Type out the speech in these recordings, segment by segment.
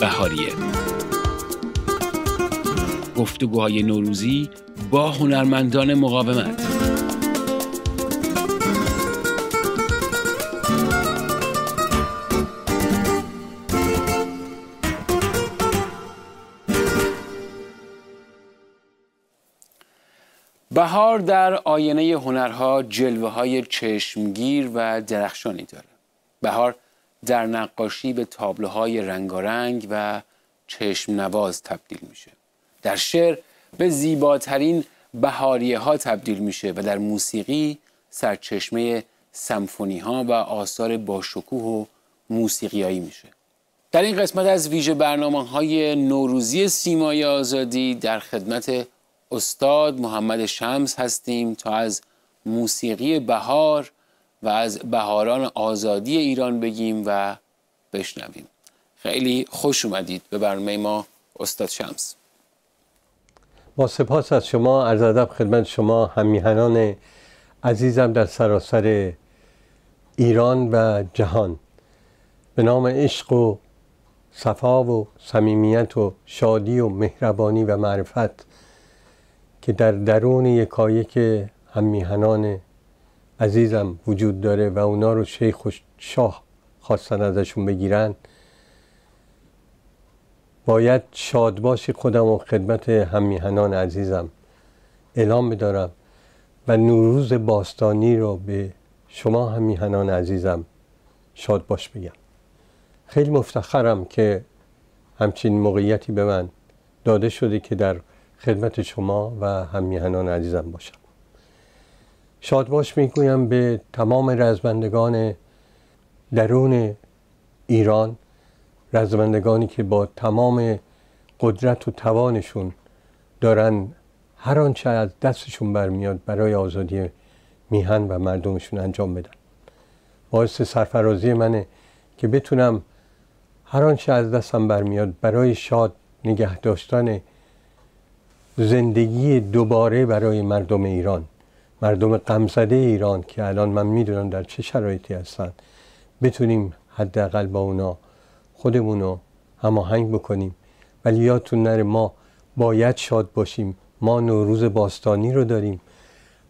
بهاریه گفتگوهای نوروزی با هنرمندان مقاومت بهار در آینه هنرها جلوه های چشمگیر و درخشانی داره بهار در نقاشی به تابلوهای رنگارنگ و چشم نواز تبدیل میشه در شعر به زیباترین بهاریه ها تبدیل میشه و در موسیقی سرچشمه سمفونی ها و آثار باشکوه و موسیقیایی میشه در این قسمت از ویژه برنامه های نوروزی سیمای آزادی در خدمت استاد محمد شمس هستیم تا از موسیقی بهار و از بهاران آزادی ایران بگیم و بشنویم خیلی خوش اومدید به برنامه ما استاد شمس با سپاس از شما از ادب خدمت شما همیهنان عزیزم در سراسر ایران و جهان به نام عشق و صفا و صمیمیت و شادی و مهربانی و معرفت که در درون یکایک همیهنان عزیزم وجود داره و اونا رو شیخ و شاه خواستن ازشون بگیرن باید شاد باشی خودم و خدمت همیهنان عزیزم اعلام بدارم و نوروز باستانی رو به شما همیهنان عزیزم شاد باش بگم خیلی مفتخرم که همچین موقعیتی به من داده شده که در خدمت شما و همیهنان عزیزم باشم شاد باش میگویم به تمام رزمندگان درون ایران رزمندگانی که با تمام قدرت و توانشون دارن هر آنچه از دستشون برمیاد برای آزادی میهن و مردمشون انجام بدن باعث سرفرازی منه که بتونم هر آنچه از دستم برمیاد برای شاد نگه داشتن زندگی دوباره برای مردم ایران مردم قمزده ایران که الان من میدونم در چه شرایطی هستن بتونیم حداقل با اونا خودمون رو هماهنگ بکنیم ولی یادتون نره ما باید شاد باشیم ما نوروز باستانی رو داریم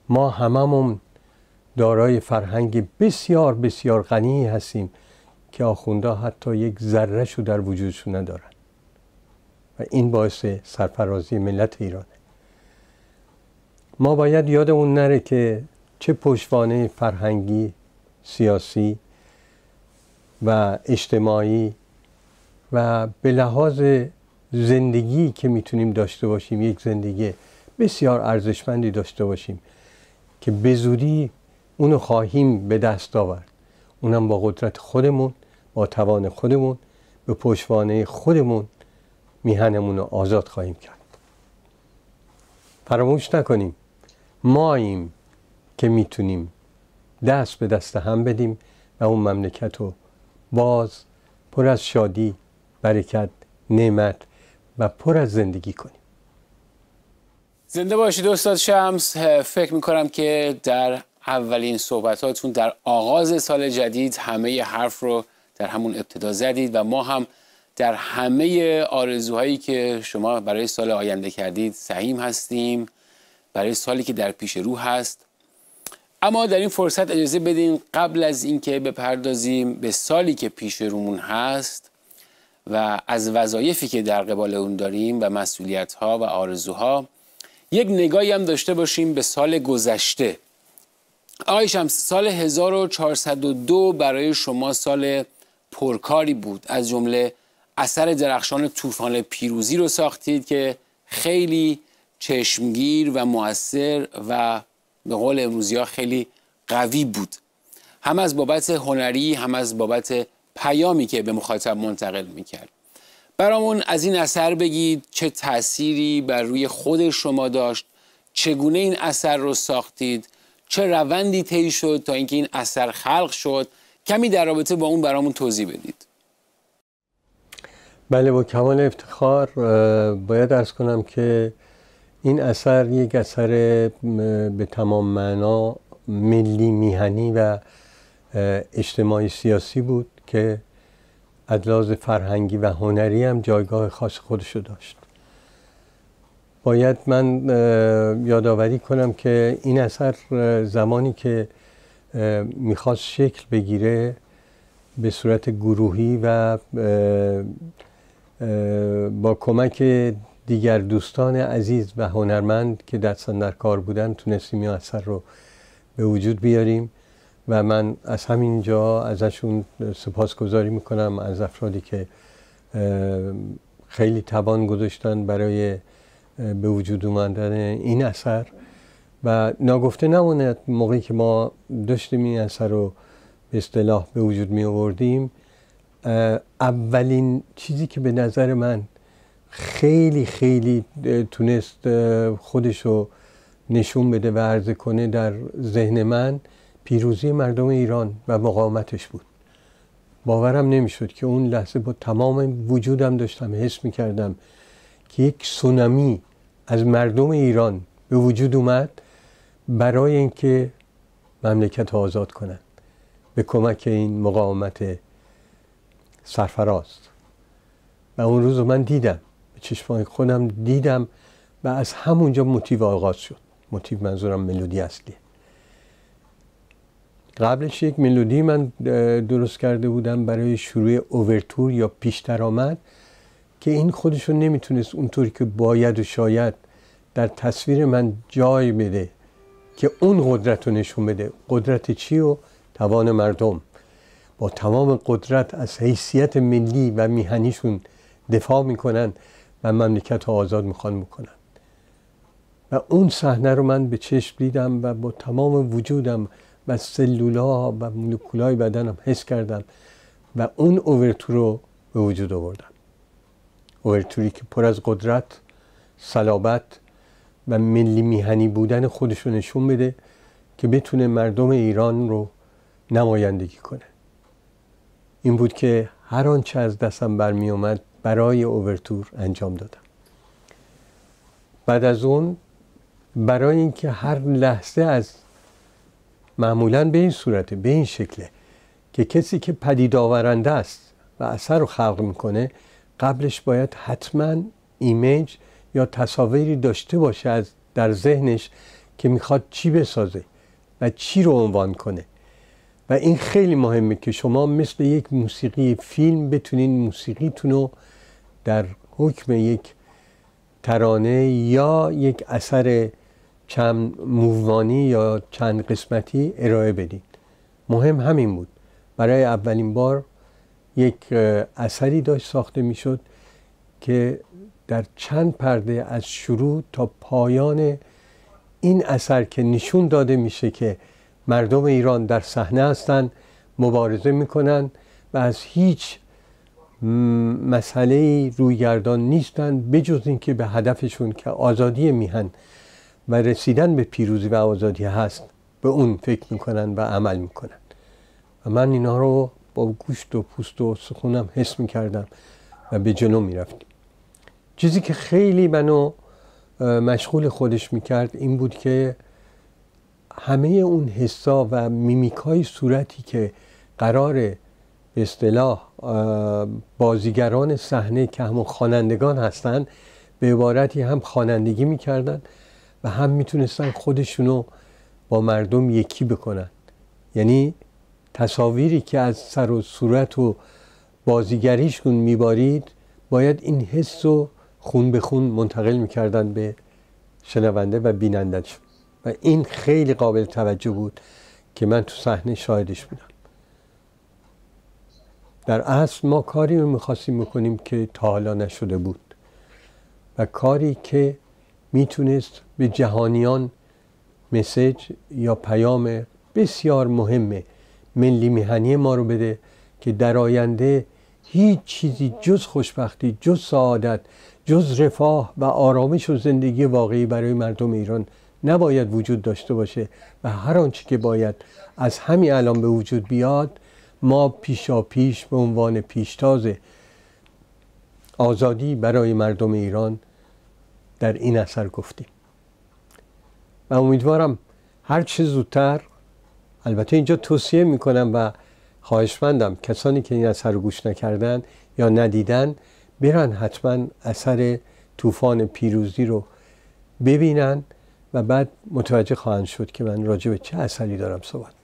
ما هممون دارای فرهنگ بسیار بسیار غنی هستیم که آخوندا حتی یک ذره شو در وجودشون ندارن و این باعث سرفرازی ملت ایرانه ما باید یادمون نره که چه پشتوانه فرهنگی سیاسی و اجتماعی و به لحاظ زندگی که میتونیم داشته باشیم یک زندگی بسیار ارزشمندی داشته باشیم که به زودی اونو خواهیم به دست آورد اونم با قدرت خودمون با توان خودمون به پشتوانه خودمون میهنمون رو آزاد خواهیم کرد فراموش نکنیم ماییم که میتونیم دست به دست هم بدیم و اون مملکت رو باز پر از شادی برکت نعمت و پر از زندگی کنیم زنده باشید استاد شمس فکر کنم که در اولین صحبتاتون در آغاز سال جدید همه حرف رو در همون ابتدا زدید و ما هم در همه آرزوهایی که شما برای سال آینده کردید سهیم هستیم برای سالی که در پیش رو هست اما در این فرصت اجازه بدین قبل از اینکه بپردازیم به سالی که پیش رومون هست و از وظایفی که در قبال اون داریم و مسئولیت ها و آرزوها یک نگاهی هم داشته باشیم به سال گذشته آقای شمس سال 1402 برای شما سال پرکاری بود از جمله اثر درخشان طوفان پیروزی رو ساختید که خیلی چشمگیر و موثر و به قول امروزی خیلی قوی بود هم از بابت هنری هم از بابت پیامی که به مخاطب منتقل میکرد برامون از این اثر بگید چه تأثیری بر روی خود شما داشت چگونه این اثر رو ساختید چه روندی طی شد تا اینکه این اثر خلق شد کمی در رابطه با اون برامون توضیح بدید بله با کمال افتخار باید ارز کنم که این اثر یک اثر به تمام معنا ملی میهنی و اجتماعی سیاسی بود که ادلاز فرهنگی و هنری هم جایگاه خاص خودش رو داشت باید من یادآوری کنم که این اثر زمانی که میخواست شکل بگیره به صورت گروهی و با کمک دیگر دوستان عزیز و هنرمند که دستان در کار بودن تونستیم این اثر رو به وجود بیاریم و من از همین جا ازشون سپاسگزاری میکنم از افرادی که خیلی توان گذاشتن برای به وجود اومدن این اثر و ناگفته نماند موقعی که ما داشتیم این اثر رو به اصطلاح به وجود می آوردیم اولین چیزی که به نظر من خیلی خیلی تونست خودش رو نشون بده و عرضه کنه در ذهن من پیروزی مردم ایران و مقاومتش بود باورم نمیشد که اون لحظه با تمام وجودم داشتم حس می کردم که یک سونامی از مردم ایران به وجود اومد برای اینکه مملکت آزاد کنند به کمک این مقاومت سرفراز و اون روز من دیدم چشمان خودم دیدم و از همونجا موتیو آغاز شد موتیو منظورم ملودی اصلی قبلش یک ملودی من درست کرده بودم برای شروع اوورتور یا پیش درآمد که این خودشو نمیتونست اونطوری که باید و شاید در تصویر من جای بده که اون قدرت رو نشون بده قدرت چی و توان مردم با تمام قدرت از حیثیت ملی و میهنیشون دفاع میکنن مملکت رو آزاد میخوان بکنن و اون صحنه رو من به چشم دیدم و با تمام وجودم و سلولا و مولکولای بدنم حس کردم و اون اوورتور رو به وجود آوردم اوورتوری که پر از قدرت صلابت و ملی میهنی بودن خودش رو نشون بده که بتونه مردم ایران رو نمایندگی کنه این بود که هر آنچه از دستم برمی اومد برای اوورتور انجام دادم بعد از اون برای اینکه هر لحظه از معمولا به این صورته به این شکله که کسی که پدید آورنده است و اثر رو خلق میکنه قبلش باید حتما ایمیج یا تصاویری داشته باشه از در ذهنش که میخواد چی بسازه و چی رو عنوان کنه و این خیلی مهمه که شما مثل یک موسیقی فیلم بتونین موسیقیتون رو در حکم یک ترانه یا یک اثر چند مووانی یا چند قسمتی ارائه بدید مهم همین بود برای اولین بار یک اثری داشت ساخته میشد که در چند پرده از شروع تا پایان این اثر که نشون داده میشه که مردم ایران در صحنه هستند مبارزه میکنن و از هیچ مسئله رویگردان نیستند بجز اینکه به هدفشون که آزادی میهن و رسیدن به پیروزی و آزادی هست به اون فکر میکنن و عمل میکنن و من اینا رو با گوشت و پوست و سخونم حس میکردم و به جلو میرفتیم چیزی که خیلی منو مشغول خودش میکرد این بود که همه اون حسا و میمیکای صورتی که قرار اصطلاح بازیگران صحنه که همون خوانندگان هستند به عبارتی هم خوانندگی میکردن و هم میتونستن خودشونو با مردم یکی بکنن یعنی تصاویری که از سر و صورت و بازیگریشون میبارید باید این حس و خون به خون منتقل میکردن به شنونده و بینندش و این خیلی قابل توجه بود که من تو صحنه شاهدش بودم در اصل ما کاری رو میخواستیم بکنیم که تا حالا نشده بود و کاری که میتونست به جهانیان مسج یا پیام بسیار مهم ملی میهنی ما رو بده که در آینده هیچ چیزی جز خوشبختی جز سعادت جز رفاه و آرامش و زندگی واقعی برای مردم ایران نباید وجود داشته باشه و هر آنچه که باید از همین الان به وجود بیاد ما پیشا پیش به عنوان پیشتاز آزادی برای مردم ایران در این اثر گفتیم و امیدوارم هر چه زودتر البته اینجا توصیه میکنم و خواهشمندم کسانی که این اثر رو گوش نکردن یا ندیدن برن حتما اثر طوفان پیروزی رو ببینن و بعد متوجه خواهند شد که من راجع به چه اثری دارم صحبت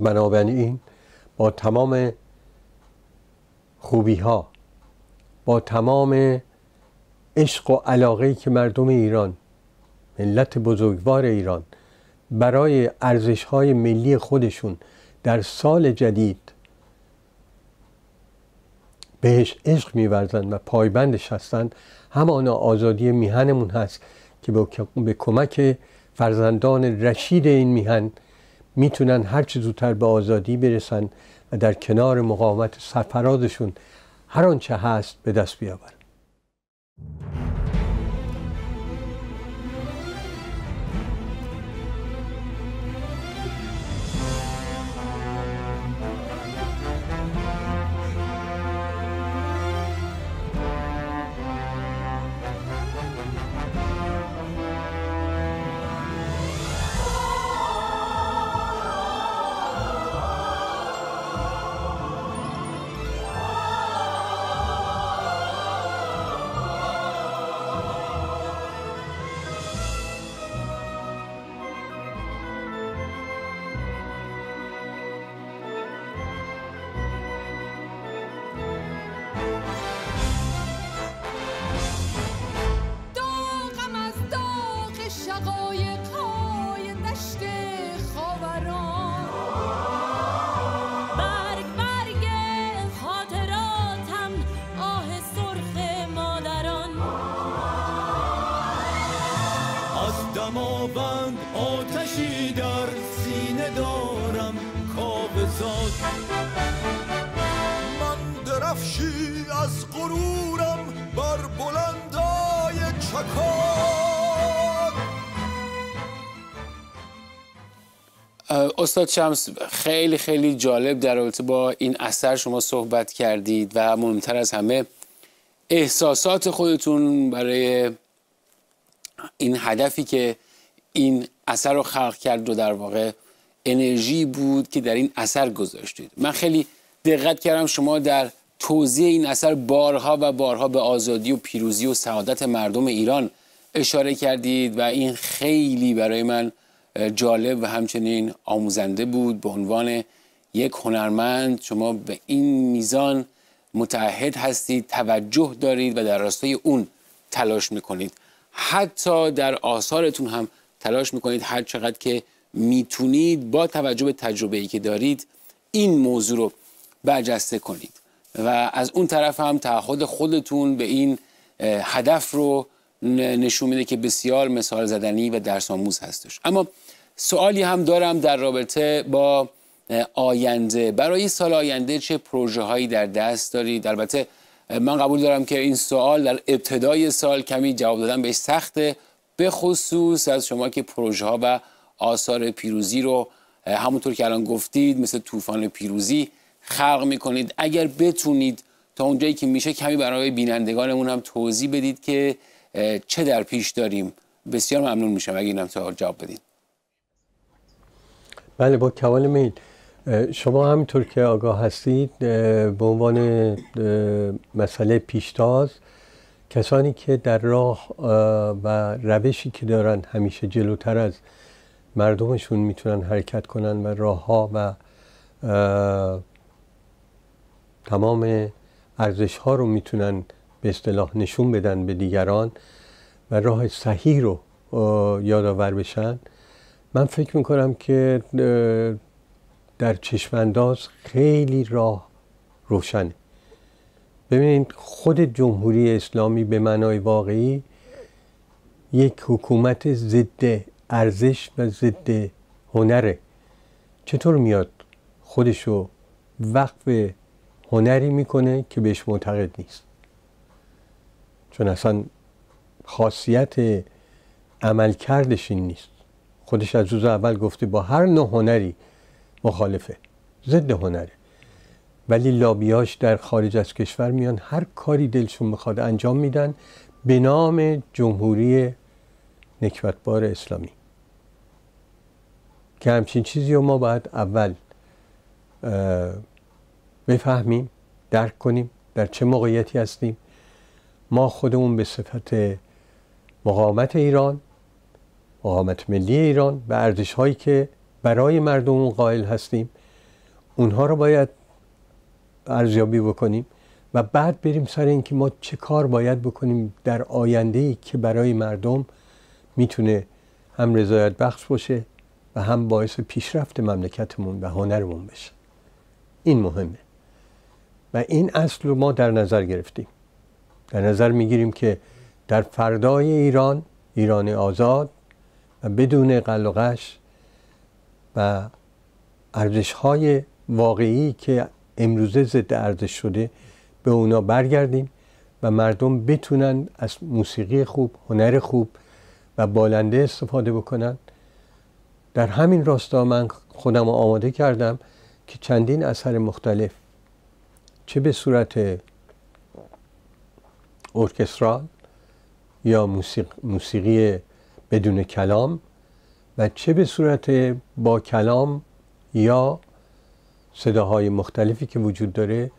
بنابراین با تمام خوبی ها با تمام عشق و علاقه که مردم ایران ملت بزرگوار ایران برای ارزش های ملی خودشون در سال جدید بهش عشق میورزند و پایبندش هستند همان آزادی میهنمون هست که به کمک فرزندان رشید این میهن میتونن هر زودتر به آزادی برسن و در کنار مقاومت سرفرازشون هر آنچه هست به دست بیاورن استاد شمس خیلی خیلی جالب در رابطه با این اثر شما صحبت کردید و مهمتر از همه احساسات خودتون برای این هدفی که این اثر رو خلق کرد و در واقع انرژی بود که در این اثر گذاشتید من خیلی دقت کردم شما در توضیح این اثر بارها و بارها به آزادی و پیروزی و سعادت مردم ایران اشاره کردید و این خیلی برای من جالب و همچنین آموزنده بود به عنوان یک هنرمند شما به این میزان متعهد هستید توجه دارید و در راستای اون تلاش میکنید حتی در آثارتون هم تلاش میکنید هر چقدر که میتونید با توجه به تجربه ای که دارید این موضوع رو برجسته کنید و از اون طرف هم تعهد خودتون به این هدف رو نشون میده که بسیار مثال زدنی و درس آموز هستش اما سوالی هم دارم در رابطه با آینده برای سال آینده چه پروژه هایی در دست دارید البته من قبول دارم که این سوال در ابتدای سال کمی جواب دادن بهش سخته به خصوص از شما که پروژه ها و آثار پیروزی رو همونطور که الان گفتید مثل طوفان پیروزی خلق میکنید اگر بتونید تا اونجایی که میشه کمی برای بینندگانمون هم توضیح بدید که چه در پیش داریم بسیار ممنون میشم اگه اینم سوال جواب بدین بله با کمال میل شما همینطور که آگاه هستید به عنوان مسئله پیشتاز کسانی که در راه و روشی که دارن همیشه جلوتر از مردمشون میتونن حرکت کنن و راه ها و تمام ارزش ها رو میتونن به اصطلاح نشون بدن به دیگران و راه صحیح رو یادآور بشن من فکر میکنم که در چشمانداز خیلی راه روشنه ببینید خود جمهوری اسلامی به معنای واقعی یک حکومت ضد ارزش و ضد هنره چطور میاد خودشو وقف هنری میکنه که بهش معتقد نیست چون اصلا خاصیت عملکردش این نیست خودش از روز اول گفته با هر نوع هنری مخالفه ضد هنره ولی لابیاش در خارج از کشور میان هر کاری دلشون میخواد انجام میدن به نام جمهوری نکبتبار اسلامی که همچین چیزی رو ما باید اول بفهمیم درک کنیم در چه موقعیتی هستیم ما خودمون به صفت مقامت ایران مقامت ملی ایران و ارزش هایی که برای مردمون قائل هستیم اونها رو باید ارزیابی بکنیم و بعد بریم سر اینکه ما چه کار باید بکنیم در آینده ای که برای مردم میتونه هم رضایت بخش باشه و هم باعث پیشرفت مملکتمون و هنرمون بشه این مهمه و این اصل رو ما در نظر گرفتیم در نظر میگیریم که در فردای ایران ایران آزاد و بدون قلقش و ارزش های واقعی که امروزه ضد ارزش شده به اونا برگردیم و مردم بتونن از موسیقی خوب هنر خوب و بالنده استفاده بکنن در همین راستا من خودم آماده کردم که چندین اثر مختلف چه به صورت ارکسترال یا موسیقی بدون کلام و چه به صورت با کلام یا صداهای مختلفی که وجود داره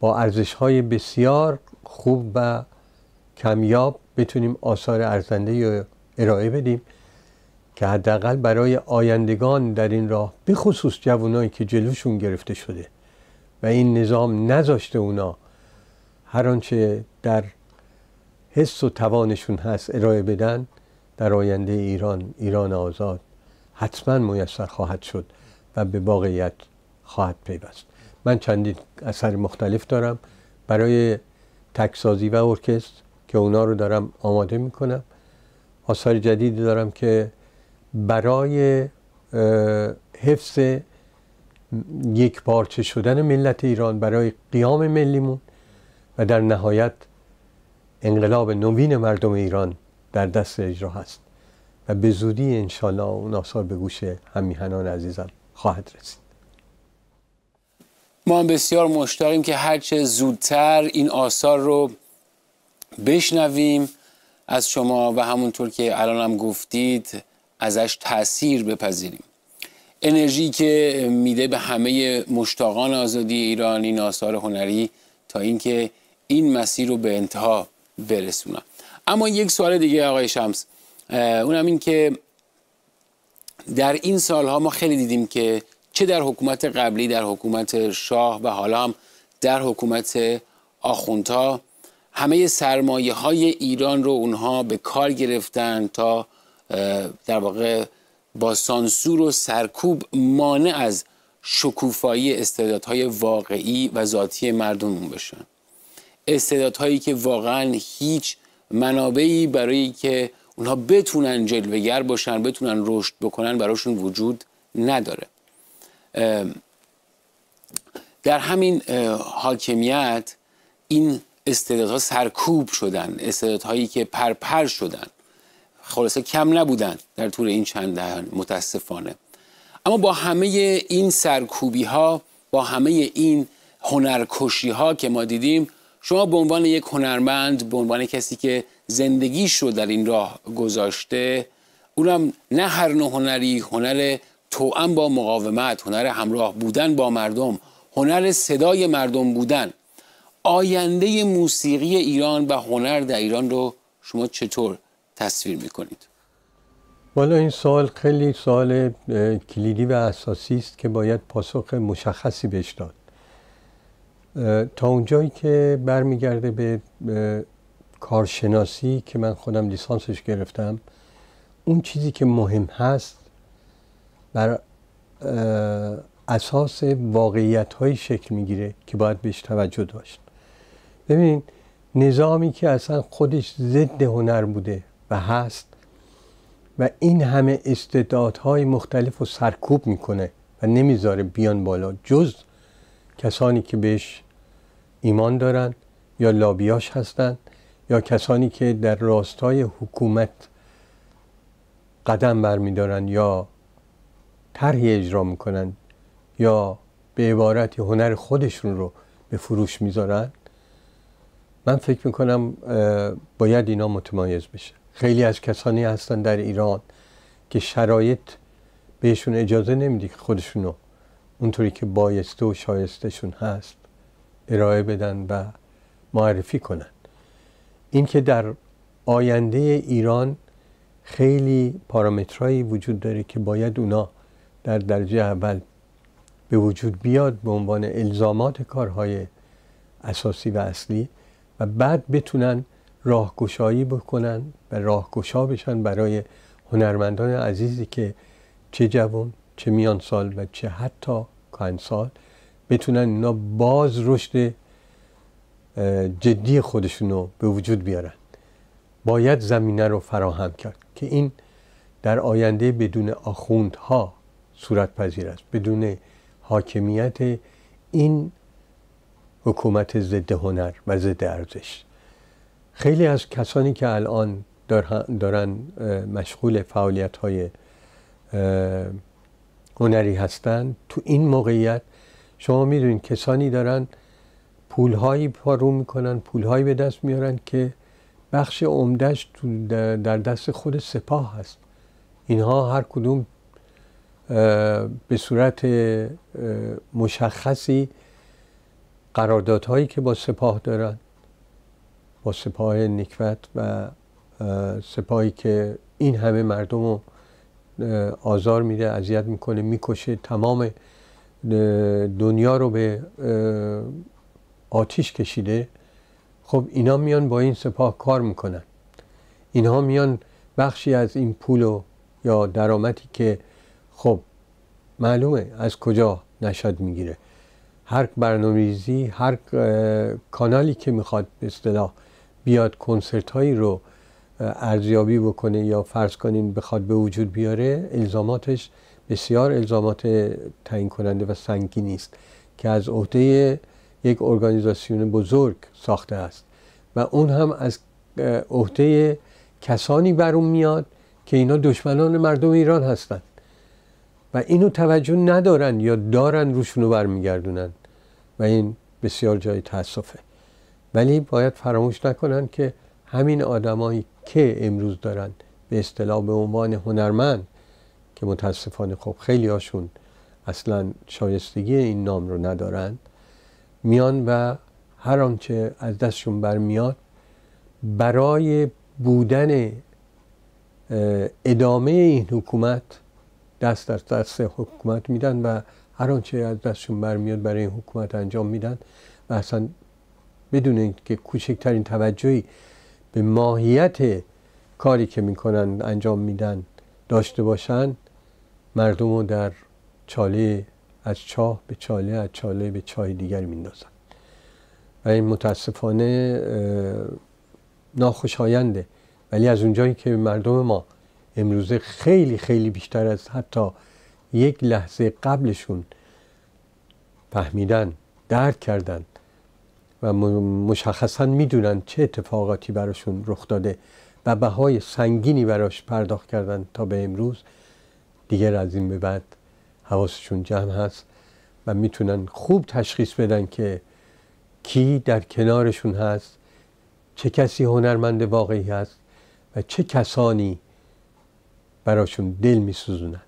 با ارزش های بسیار خوب و کمیاب بتونیم آثار ارزنده ارائه بدیم که حداقل برای آیندگان در این راه بخصوص جوانایی که جلوشون گرفته شده و این نظام نذاشته اونا هر آنچه در حس و توانشون هست ارائه بدن در آینده ایران ایران آزاد حتما میسر خواهد شد و به واقعیت خواهد پیوست من چندین اثر مختلف دارم برای تکسازی و ارکست که اونا رو دارم آماده میکنم آثار جدیدی دارم که برای حفظ یک پارچه شدن ملت ایران برای قیام ملیمون و در نهایت انقلاب نوین مردم ایران در دست اجرا هست و به زودی انشالله اون آثار به گوش همیهنان عزیزم خواهد رسید ما هم بسیار مشتاقیم که هرچه زودتر این آثار رو بشنویم از شما و همونطور که الان هم گفتید ازش تاثیر بپذیریم انرژی که میده به همه مشتاقان آزادی ایران این آثار هنری تا اینکه این مسیر رو به انتها برسونم اما یک سوال دیگه آقای شمس اونم این که در این سالها ما خیلی دیدیم که چه در حکومت قبلی در حکومت شاه و حالا هم در حکومت آخوندها همه سرمایه های ایران رو اونها به کار گرفتن تا در واقع با سانسور و سرکوب مانع از شکوفایی استعدادهای واقعی و ذاتی مردمون بشن استعدادهایی که واقعا هیچ منابعی برای که اونها بتونن جلوگر باشن بتونن رشد بکنن براشون وجود نداره در همین حاکمیت این استعدادها سرکوب شدن استعدادهایی که پرپر شدن خلاصه کم نبودن در طول این چند دهه متاسفانه اما با همه این سرکوبی ها با همه این هنرکشی ها که ما دیدیم شما به عنوان یک هنرمند به عنوان کسی که زندگیش رو در این راه گذاشته اونم نه هر نوع هنری هنر توأم با مقاومت هنر همراه بودن با مردم هنر صدای مردم بودن آینده موسیقی ایران و هنر در ایران رو شما چطور تصویر میکنید؟ والا این سوال خیلی سوال کلیدی و اساسی است که باید پاسخ مشخصی بهش داد تا اونجایی که برمیگرده به کارشناسی که من خودم لیسانسش گرفتم اون چیزی که مهم هست بر اساس واقعیت شکل میگیره که باید بهش توجه داشت ببینید نظامی که اصلا خودش ضد هنر بوده و هست و این همه استعدادهای مختلف رو سرکوب میکنه و نمیذاره بیان بالا جز کسانی که بهش ایمان دارند یا لابیاش هستند یا کسانی که در راستای حکومت قدم برمیدارند یا طرحی اجرا میکنند یا به عبارت هنر خودشون رو به فروش میذارن من فکر میکنم باید اینا متمایز بشه خیلی از کسانی هستن در ایران که شرایط بهشون اجازه نمیده که خودشون اونطوری که بایسته و شایستشون هست ارائه بدن و معرفی کنن این که در آینده ایران خیلی پارامترهایی وجود داره که باید اونا در درجه اول به وجود بیاد به عنوان الزامات کارهای اساسی و اصلی و بعد بتونن راهگشایی بکنن و راهگشا بشن برای هنرمندان عزیزی که چه جوان چه میان سال و چه حتی سال بتونن اینا باز رشد جدی خودشون رو به وجود بیارن باید زمینه رو فراهم کرد که این در آینده بدون آخوندها صورت پذیر است بدون حاکمیت این حکومت ضد هنر و ضد ارزش خیلی از کسانی که الان دارن مشغول فعالیت های هنری هستند تو این موقعیت شما میدونید کسانی دارن پولهایی پارو میکنن پولهایی به دست میارن که بخش عمدهش در دست خود سپاه هست اینها هر کدوم به صورت مشخصی قراردادهایی که با سپاه دارن با سپاه نکوت و سپاهی که این همه مردم رو آزار میده اذیت میکنه میکشه تمام دنیا رو به آتیش کشیده خب اینا میان با این سپاه کار میکنن اینها میان بخشی از این پول یا درآمدی که خب معلومه از کجا نشد میگیره هر برنامه‌ریزی هر کانالی که میخواد به اصطلاح بیاد کنسرت هایی رو ارزیابی بکنه یا فرض کنین بخواد به وجود بیاره الزاماتش بسیار الزامات تعیین کننده و سنگینی است که از عهده یک ارگانیزاسیون بزرگ ساخته است و اون هم از عهده کسانی برون میاد که اینا دشمنان مردم ایران هستند و اینو توجه ندارن یا دارن روشون رو برمیگردونن و این بسیار جای تاسفه ولی باید فراموش نکنن که همین آدمایی که امروز دارن به اصطلاح به عنوان هنرمند که متاسفانه خب خیلی هاشون اصلا شایستگی این نام رو ندارن میان و هر آنچه از دستشون برمیاد برای بودن ادامه این حکومت دست در دست حکومت میدن و هر آنچه از دستشون برمیاد برای این حکومت انجام میدن و اصلا بدون که کوچکترین توجهی به ماهیت کاری که میکنن انجام میدن داشته باشن مردم رو در چاله از چاه به چاله از چاله به چاه دیگر میندازن و این متاسفانه ناخوشاینده ولی از اونجایی که مردم ما امروزه خیلی خیلی بیشتر از حتی یک لحظه قبلشون فهمیدن درد کردن و مشخصا میدونن چه اتفاقاتی براشون رخ داده و بهای سنگینی براش پرداخت کردن تا به امروز دیگر از این به بعد حواسشون جمع هست و میتونن خوب تشخیص بدن که کی در کنارشون هست چه کسی هنرمند واقعی هست و چه کسانی براشون دل میسوزونن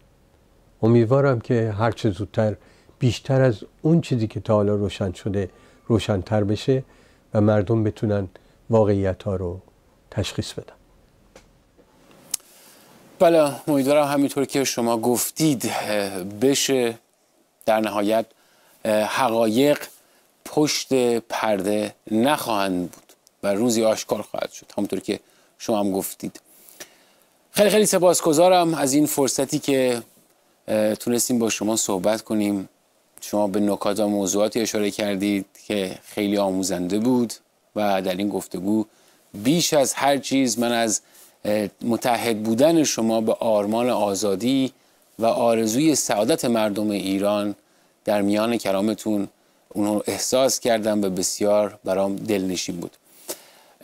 امیدوارم که هرچه زودتر بیشتر از اون چیزی که تا حالا روشن شده روشنتر بشه و مردم بتونن واقعیت ها رو تشخیص بدن بله امیدوارم همینطور که شما گفتید بشه در نهایت حقایق پشت پرده نخواهند بود و روزی آشکار خواهد شد همونطور که شما هم گفتید خیلی خیلی سپاسگزارم از این فرصتی که تونستیم با شما صحبت کنیم شما به نکات و موضوعاتی اشاره کردید که خیلی آموزنده بود و در این گفتگو بیش از هر چیز من از متحد بودن شما به آرمان آزادی و آرزوی سعادت مردم ایران در میان کلامتون اونو احساس کردم و بسیار برام دلنشین بود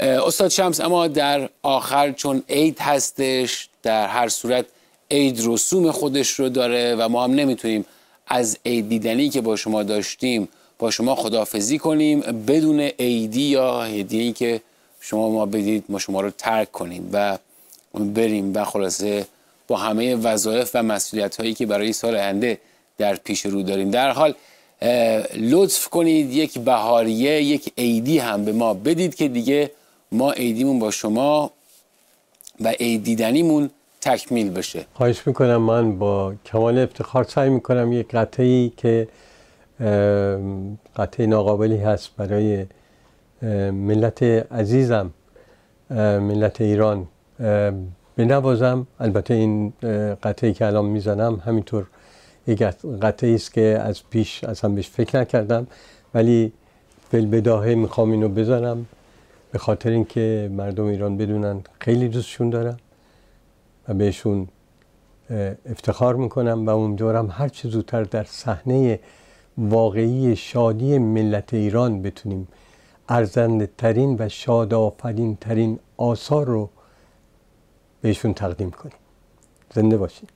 استاد شمس اما در آخر چون عید هستش در هر صورت عید رسوم خودش رو داره و ما هم نمیتونیم از عید دیدنی که با شما داشتیم با شما خدافزی کنیم بدون عیدی یا هدیه‌ای که شما ما بدید ما شما رو ترک کنیم و بریم و خلاصه با همه وظایف و مسئولیت هایی که برای سال آینده در پیش رو داریم در حال لطف کنید یک بهاریه یک عیدی هم به ما بدید که دیگه ما عیدیمون با شما و دیدنیمون تکمیل بشه خواهش میکنم من با کمال افتخار سعی میکنم یک قطعی که قطعی ناقابلی هست برای ملت عزیزم ملت ایران بنوازم البته این قطعی که الان میزنم همینطور یک قطعی است که از پیش از هم بهش فکر نکردم ولی فلبداهه میخوام اینو بزنم به خاطر اینکه مردم ایران بدونن خیلی دوستشون دارم و بهشون افتخار میکنم و امیدوارم هر چه زودتر در صحنه واقعی شادی ملت ایران بتونیم ارزنده ترین و شادآفرین ترین آثار رو بهشون تقدیم کنیم زنده باشید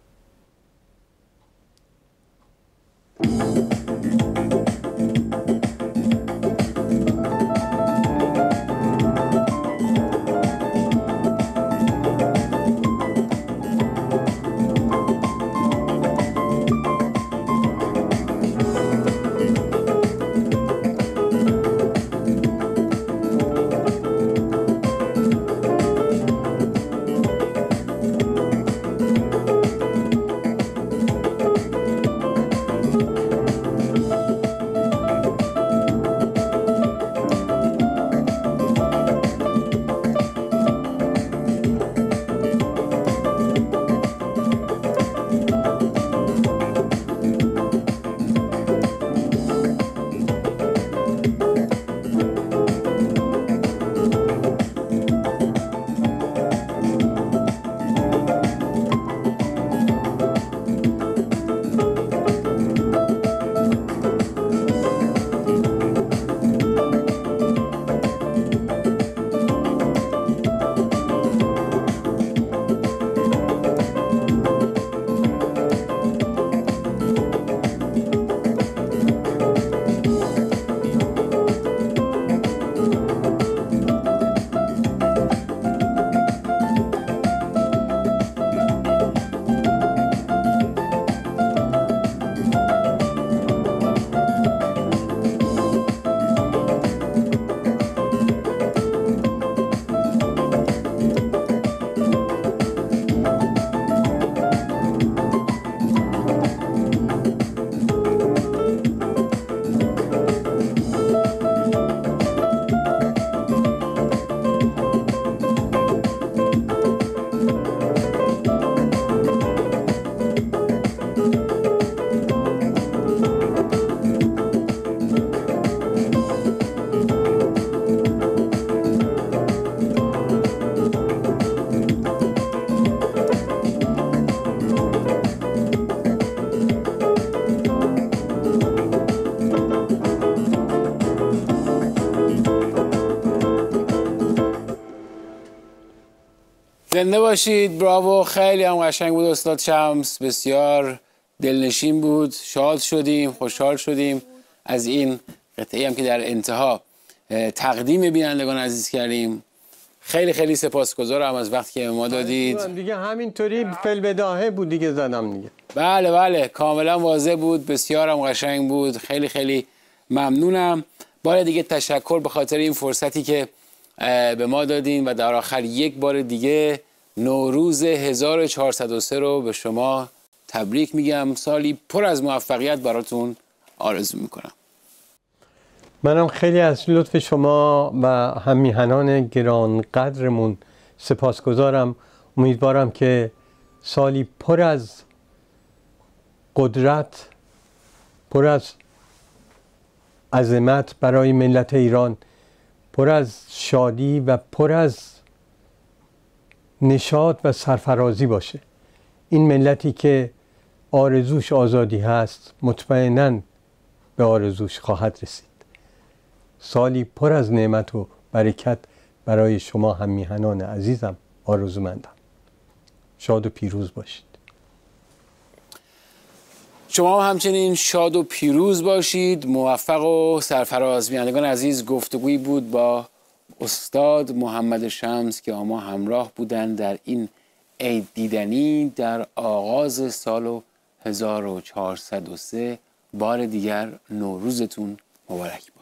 زنده باشید براو خیلی هم قشنگ بود استاد شمس بسیار دلنشین بود شاد شدیم خوشحال شدیم از این قطعی هم که در انتها تقدیم بینندگان عزیز کردیم خیلی خیلی سپاسگزارم از وقتی که ما آره، دادید دیگه همینطوری فل بداهه بود دیگه زدم دیگه بله بله کاملا واضح بود بسیار هم قشنگ بود خیلی خیلی ممنونم بار دیگه تشکر به خاطر این فرصتی که به ما دادین و در آخر یک بار دیگه نوروز 1403 رو به شما تبریک میگم سالی پر از موفقیت براتون آرزو میکنم منم خیلی از لطف شما و همیهنان گرانقدرمون سپاسگزارم امیدوارم که سالی پر از قدرت پر از عظمت برای ملت ایران پر از شادی و پر از نشاط و سرفرازی باشه این ملتی که آرزوش آزادی هست مطمئنا به آرزوش خواهد رسید سالی پر از نعمت و برکت برای شما هم میهنان عزیزم آرزومندم شاد و پیروز باشید شما همچنین شاد و پیروز باشید موفق و سرفراز بینندگان عزیز گفتگویی بود با استاد محمد شمس که ما همراه بودند در این عید دیدنی در آغاز سال 1403 بار دیگر نوروزتون مبارک